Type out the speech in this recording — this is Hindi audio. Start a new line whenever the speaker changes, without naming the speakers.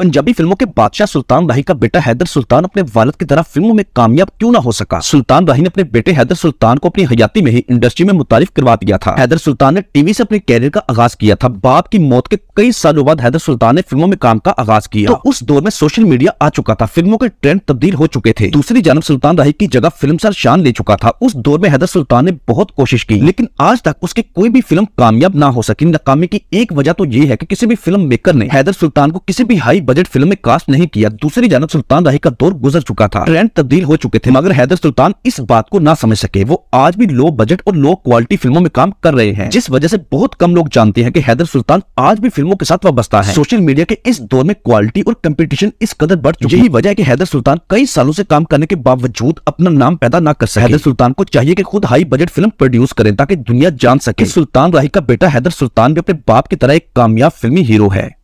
पंजाबी फिल्मों के बादशाह सुल्तान राही का बेटा हैदर सुल्तान अपने वालद की तरह फिल्मों में कामयाब क्यों ना हो सका सुल्तान राही ने अपने बेटे हैदर सुल्तान को अपनी हयाती में ही इंडस्ट्री में मुतारिफ करवा दिया था हैदर सुल्तान ने टीवी से अपने कैरियर का आगाज किया था बाप की मौत के कई सालों बाद हैदर सुल्तान ने फिल्मों में काम का आगाज किया तो उस दौर में सोशल मीडिया आ चुका था फिल्मों के ट्रेंड तब्दील हो चुके थे दूसरी जानब सुल्तान राही की जगह फिल्म सर शान ले चुका था उस दौर में हैदर सुल्तान ने बहुत कोशिश की लेकिन आज तक उसकी कोई भी फिल्म कामयाब ना हो सकी नाकामी की एक वजह तो ये है की किसी भी फिल्म मेकर ने हैदर सुल्तान को किसी भी हाई बजट फिल्म में कास्ट नहीं किया दूसरी जानब सुल्तान राही का दौर गुजर चुका था ट्रेंड तब्दील हो चुके थे मगर हैदर सुल्तान इस बात को ना समझ सके वो आज भी लो बजट और लो क्वालिटी फिल्मों में काम कर रहे हैं जिस वजह से बहुत कम लोग जानते हैं कि हैदर सुल्तान आज भी फिल्मों के साथ वाबस्ता है सोशल मीडिया के इस दौर में क्वालिटी और कम्पिटिशन इस कदर बढ़ चुकी यही वजह है की हैदर सुल्तान कई सालों ऐसी काम करने के बावजूद अपना नाम पैदा न कर सके हैदर सुल्तान को चाहिए की खुद हाई बजट फिल्म प्रोड्यूस करें ताकि दुनिया जान सके सुल्तान राही का बेटा हैदर सुल्तान भी अपने बाप की तरह एक कामयाब फिल्मी हीरो है